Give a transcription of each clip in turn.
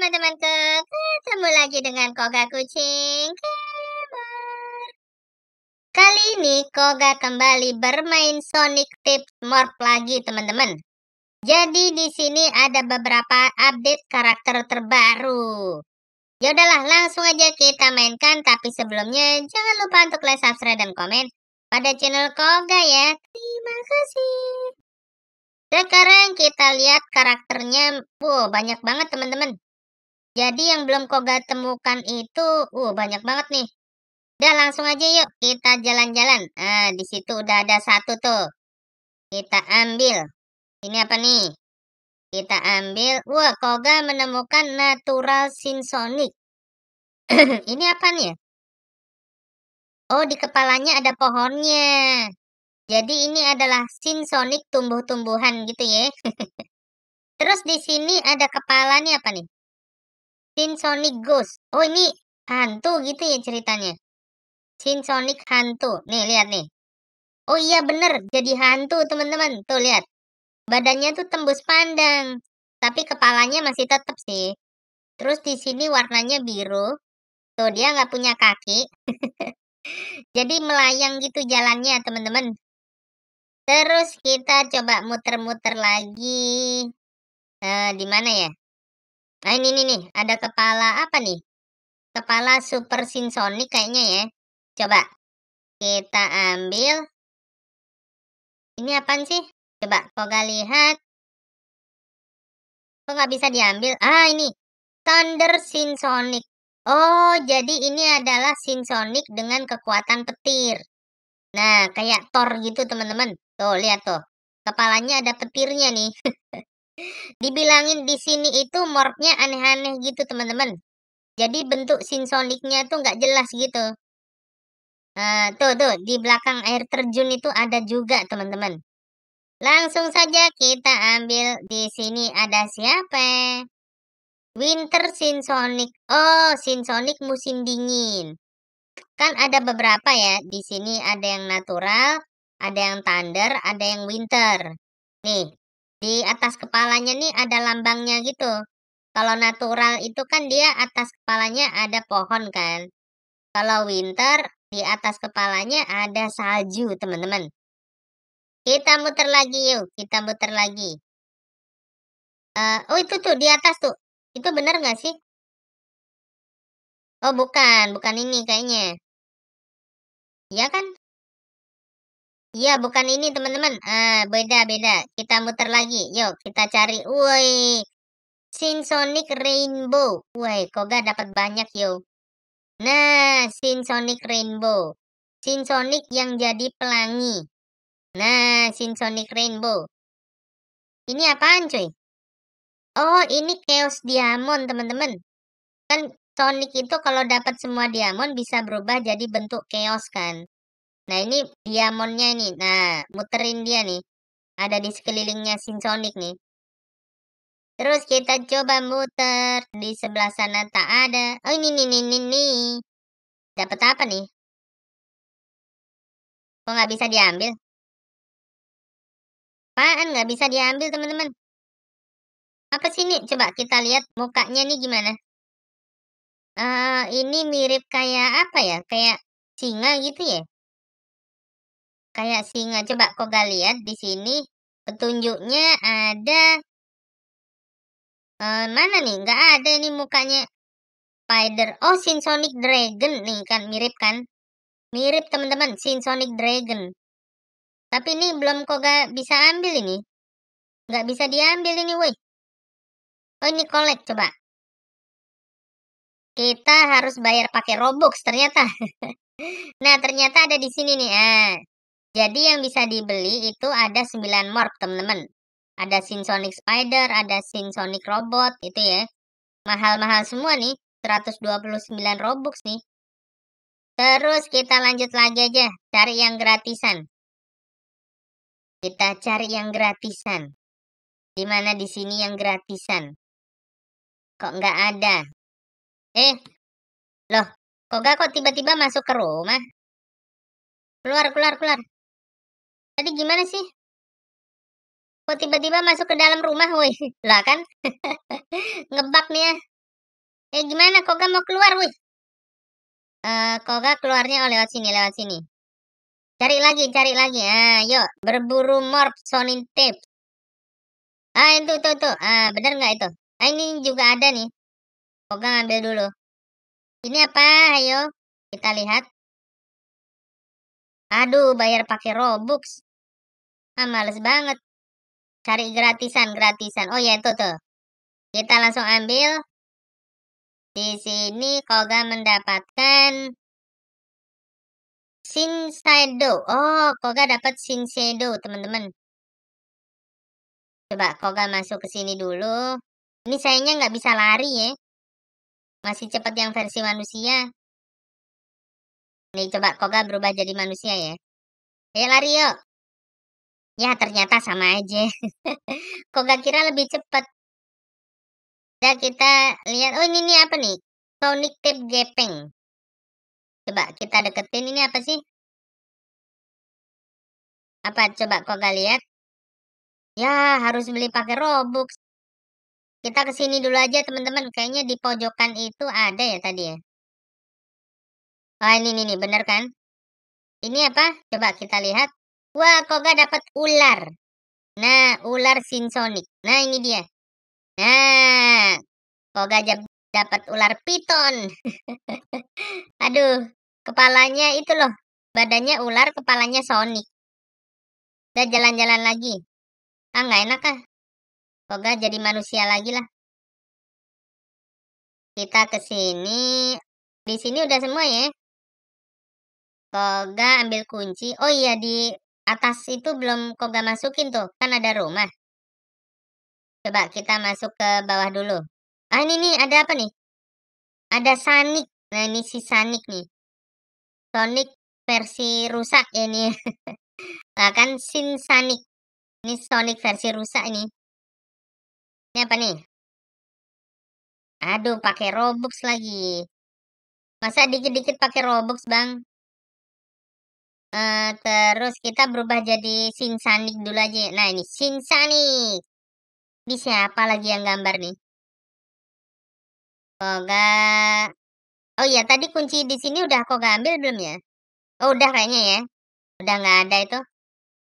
teman-temanku. Ketemu lagi dengan Koga Kucing Gamer. Kali ini Koga kembali bermain Sonic Tip Morph lagi, teman-teman. Jadi di sini ada beberapa update karakter terbaru. Ya udahlah, langsung aja kita mainkan. Tapi sebelumnya jangan lupa untuk like, subscribe, dan komen pada channel Koga ya. Terima kasih. Sekarang kita lihat karakternya. Wow, banyak banget teman-teman. Jadi yang belum Koga temukan itu, uh banyak banget nih. Udah langsung aja yuk kita jalan-jalan. Ah, di situ udah ada satu tuh. Kita ambil. Ini apa nih? Kita ambil. Wah, Koga menemukan natural sinsonic. Ini apa nih? Oh, di kepalanya ada pohonnya. Jadi ini adalah sinsonic tumbuh-tumbuhan gitu ya. Terus di sini ada kepalanya apa nih? Shin Sonic Ghost. Oh ini hantu gitu ya ceritanya. Shin Sonic hantu. Nih lihat nih. Oh iya bener jadi hantu teman-teman. Tuh lihat. Badannya tuh tembus pandang. Tapi kepalanya masih tetap sih. Terus di sini warnanya biru. Tuh dia nggak punya kaki. jadi melayang gitu jalannya teman-teman. Terus kita coba muter-muter lagi. Uh, di mana ya? Nah ini nih nih, ada kepala apa nih? Kepala Super Sinsonic kayaknya ya. Coba kita ambil. Ini apaan sih? Coba gak lihat. Kok gak bisa diambil? Ah ini, Thunder Sinsonic. Oh, jadi ini adalah Sinsonic dengan kekuatan petir. Nah, kayak Thor gitu teman-teman. Tuh, lihat tuh. Kepalanya ada petirnya nih. Dibilangin di sini itu morphnya aneh-aneh gitu teman-teman. Jadi bentuk sinsoniknya tuh nggak jelas gitu. Uh, tuh tuh di belakang air terjun itu ada juga teman-teman. Langsung saja kita ambil di sini ada siapa? Winter Sinsonic. Oh, Sinsonic musim dingin. Kan ada beberapa ya. Di sini ada yang natural, ada yang thunder, ada yang winter. Nih, di atas kepalanya nih ada lambangnya gitu. Kalau natural itu kan dia atas kepalanya ada pohon kan. Kalau winter di atas kepalanya ada salju teman-teman. Kita muter lagi yuk, kita muter lagi. Uh, oh itu tuh di atas tuh. Itu bener nggak sih? Oh bukan, bukan ini kayaknya. Iya kan? Iya, bukan ini teman-teman. Ah, eh, beda-beda. Kita muter lagi. Yuk, kita cari. Woi, Sinsonic Rainbow. Woi, Koga dapat banyak yo. Nah, Sinsonic Rainbow. Sinsonic yang jadi pelangi. Nah, Sinsonic Rainbow. Ini apaan cuy? Oh, ini Chaos Diamond teman-teman. Kan Sonic itu kalau dapat semua diamond bisa berubah jadi bentuk chaos kan. Nah ini diamondnya ini. Nah muterin dia nih. Ada di sekelilingnya Sinsonic nih. Terus kita coba muter. Di sebelah sana tak ada. Oh ini nih nih nih nih. Dapat apa nih? Kok nggak bisa diambil? Apaan nggak bisa diambil teman-teman? Apa sih ini? Coba kita lihat mukanya nih gimana. Uh, ini mirip kayak apa ya? Kayak singa gitu ya? kayak singa. Coba kau gak lihat ya, di sini petunjuknya ada e, mana nih? Nggak ada ini mukanya Spider. Oh, Sinsonic Dragon nih kan mirip kan? Mirip teman-teman Sinsonic Dragon. Tapi ini belum kau gak bisa ambil ini. Nggak bisa diambil ini, woi. Oh, ini collect coba. Kita harus bayar pakai Robux ternyata. nah, ternyata ada di sini nih. Ah, jadi yang bisa dibeli itu ada 9 morph teman-teman. Ada Sonic Spider, ada Sonic Robot itu ya. Mahal-mahal semua nih, 129 Robux nih. Terus kita lanjut lagi aja, cari yang gratisan. Kita cari yang gratisan. Dimana di sini yang gratisan? Kok nggak ada? Eh, loh, kok nggak kok tiba-tiba masuk ke rumah? Keluar, keluar, keluar. Tadi gimana sih? Kok oh, tiba-tiba masuk ke dalam rumah, woi? Lah kan? Ngebak nih ya. Eh gimana, Koga mau keluar, woi? Uh, Koga keluarnya oh, lewat sini, lewat sini. Cari lagi, cari lagi. ah yuk, berburu morph sonin tape. Ah, itu, itu, itu. Ah, bener nggak itu? Ah, ini juga ada nih. Koga ngambil dulu. Ini apa? Ayo, kita lihat. Aduh, bayar pakai Robux. Ah, males banget. Cari gratisan, gratisan. Oh ya, itu tuh. Kita langsung ambil. Di sini Koga mendapatkan Shinseido. Oh, Koga dapat Shinseido, teman-teman. Coba Koga masuk ke sini dulu. Ini sayangnya nggak bisa lari ya. Masih cepat yang versi manusia. Nih, coba Koga berubah jadi manusia ya. Ayo lari yuk. Ya ternyata sama aja. Kok gak kira lebih cepat. Ya kita lihat, oh ini, ini apa nih? Sonic Tape gaping. Coba kita deketin, ini apa sih? Apa, coba kok gak lihat? Ya harus beli pakai Robux. Kita kesini dulu aja teman-teman, kayaknya di pojokan itu ada ya tadi ya. Wah oh, ini nih, bener kan? Ini apa? Coba kita lihat. Wah, koga dapat ular? Nah, ular sinsonik. Nah, ini dia. Nah, koga gak dapat ular piton? Aduh, kepalanya itu loh. Badannya ular, kepalanya sonik. Udah jalan-jalan lagi. Ah, nggak enak kah? Koga jadi manusia lagi lah. Kita ke sini. Di sini udah semua ya. Koga ambil kunci. Oh iya di Atas itu belum gak masukin tuh, kan ada rumah. Coba kita masuk ke bawah dulu. Ah ini nih, ada apa nih? Ada Sonic. Nah ini si Sonic nih. Sonic versi rusak ini. nah kan Sin Sonic. Ini Sonic versi rusak ini. Ini apa nih? Aduh, pakai Robux lagi. Masa dikit-dikit pakai Robux, Bang? Uh, terus kita berubah jadi Sinsanik dulu aja. Ya. Nah ini Sinsanik. Di siapa lagi yang gambar nih? Koga. Oh iya tadi kunci di sini udah Koga ambil belum ya? Oh udah kayaknya ya. Udah nggak ada itu.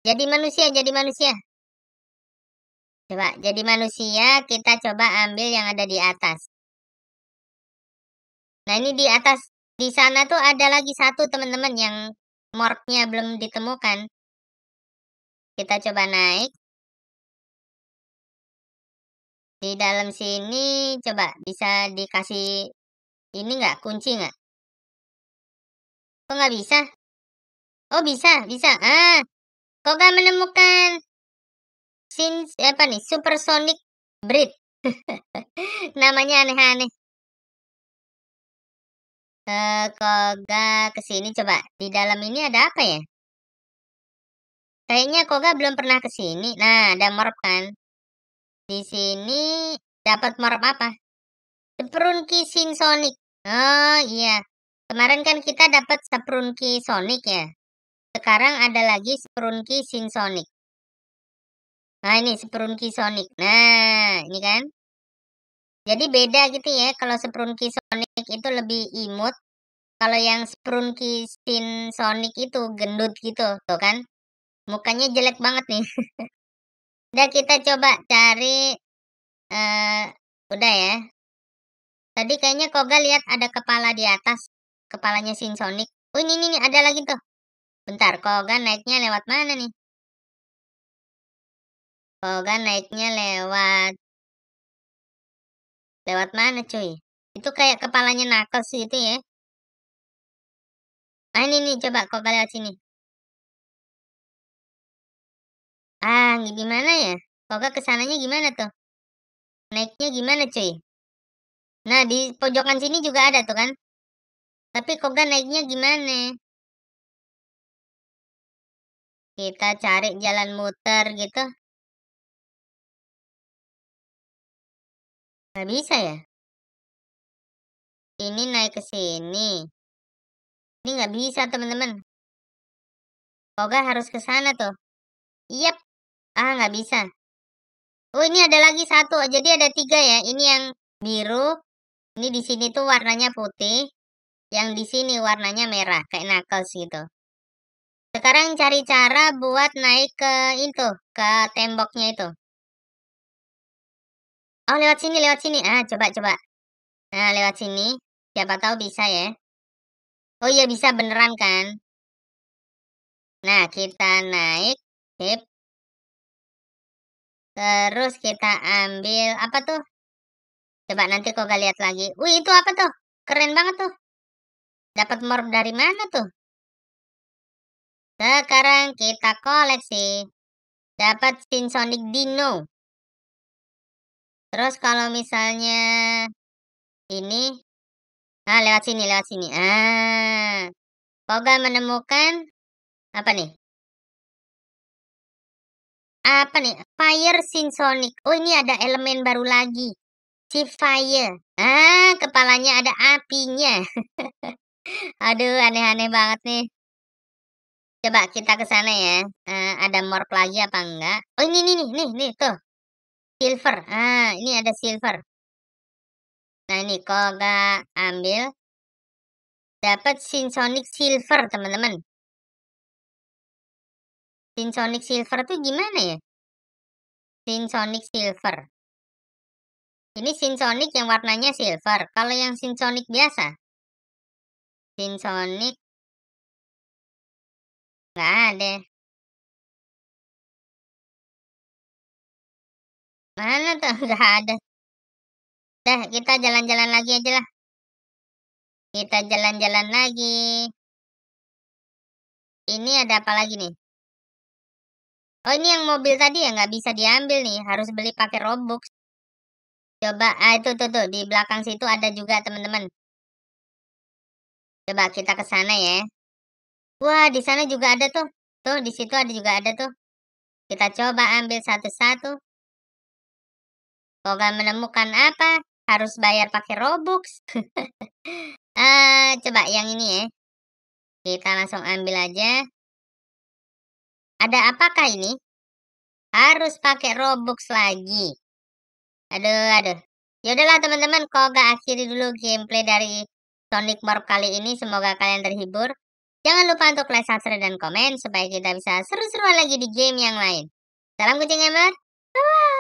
Jadi manusia, jadi manusia. Coba jadi manusia kita coba ambil yang ada di atas. Nah ini di atas di sana tuh ada lagi satu teman-teman yang Mortnya belum ditemukan. Kita coba naik. Di dalam sini coba bisa dikasih ini nggak kunci nggak? Kok nggak bisa? Oh bisa, bisa. Ah, kok nggak menemukan sin apa nih supersonic breed? Namanya aneh-aneh. Eh, Koga ke sini coba. Di dalam ini ada apa ya? Kayaknya Koga belum pernah ke sini. Nah, ada morp kan? Di sini dapat morp apa? Seprunki Sin Sonic. Oh iya. Kemarin kan kita dapat Seprunki Sonic ya. Sekarang ada lagi Seprunki Sin Sonic. Nah, ini Seprunki Sonic. Nah, ini kan. Jadi beda gitu ya kalau Sprunky Sonic itu lebih imut. Kalau yang Sprunky Spin Sonic itu gendut gitu, tuh kan. Mukanya jelek banget nih. udah kita coba cari uh, udah ya. Tadi kayaknya Koga lihat ada kepala di atas kepalanya Sin Sonic. Oh ini, ini, ada lagi tuh. Bentar, Koga naiknya lewat mana nih? Koga naiknya lewat Lewat mana cuy? Itu kayak kepalanya nakal sih itu ya. Nah ini nih coba kau lewat sini. Ah gimana ya? Koga kesananya gimana tuh? Naiknya gimana cuy? Nah di pojokan sini juga ada tuh kan? Tapi Koga naiknya gimana? Kita cari jalan muter gitu. Nggak bisa ya? Ini naik ke sini. Ini nggak bisa, teman-teman. Koga harus ke sana tuh. Yap. Ah, nggak bisa. Oh, ini ada lagi satu. Jadi ada tiga ya. Ini yang biru. Ini di sini tuh warnanya putih. Yang di sini warnanya merah. Kayak knuckles gitu. Sekarang cari cara buat naik ke itu. Ke temboknya itu. Oh, lewat sini, lewat sini. Ah, coba, coba. Nah, lewat sini. Siapa tahu bisa ya. Oh iya, bisa beneran kan? Nah, kita naik. Sip. Terus kita ambil apa tuh? Coba nanti kok lihat lagi. Wih, itu apa tuh? Keren banget tuh. Dapat morb dari mana tuh? Sekarang kita koleksi. Dapat Spin Sonic Dino. Terus kalau misalnya ini, ah lewat sini, lewat sini. Ah, Koga menemukan apa nih? Apa nih? Fire Synsonic. Oh ini ada elemen baru lagi. Si Fire. Ah, kepalanya ada apinya. Aduh, aneh-aneh banget nih. Coba kita ke sana ya. Uh, ada morph lagi apa enggak? Oh ini nih nih nih nih tuh. Silver. Ah, ini ada silver. Nah, ini Koga ambil. Dapat Sinsonic Silver, teman-teman. Sinsonic Silver tuh gimana ya? Sinsonic Silver. Ini Sinsonic yang warnanya silver. Kalau yang Sinsonic biasa. Sinsonic. Nggak ada. Mana tuh? Udah ada. Dah, kita jalan-jalan lagi aja lah. Kita jalan-jalan lagi. Ini ada apa lagi nih? Oh, ini yang mobil tadi ya Gak bisa diambil nih. Harus beli pakai Robux. Coba, ah itu tuh tuh. Di belakang situ ada juga teman-teman. Coba kita ke sana ya. Wah, di sana juga ada tuh. Tuh, di situ ada juga ada tuh. Kita coba ambil satu-satu. Semoga menemukan apa? Harus bayar pakai Robux. uh, coba yang ini ya. Kita langsung ambil aja. Ada apakah ini? Harus pakai Robux lagi. Aduh, aduh. Yaudahlah teman-teman, Koga akhiri dulu gameplay dari Sonic Morph kali ini. Semoga kalian terhibur. Jangan lupa untuk like, subscribe, dan komen supaya kita bisa seru-seruan lagi di game yang lain. Salam kucing emas. Bye-bye.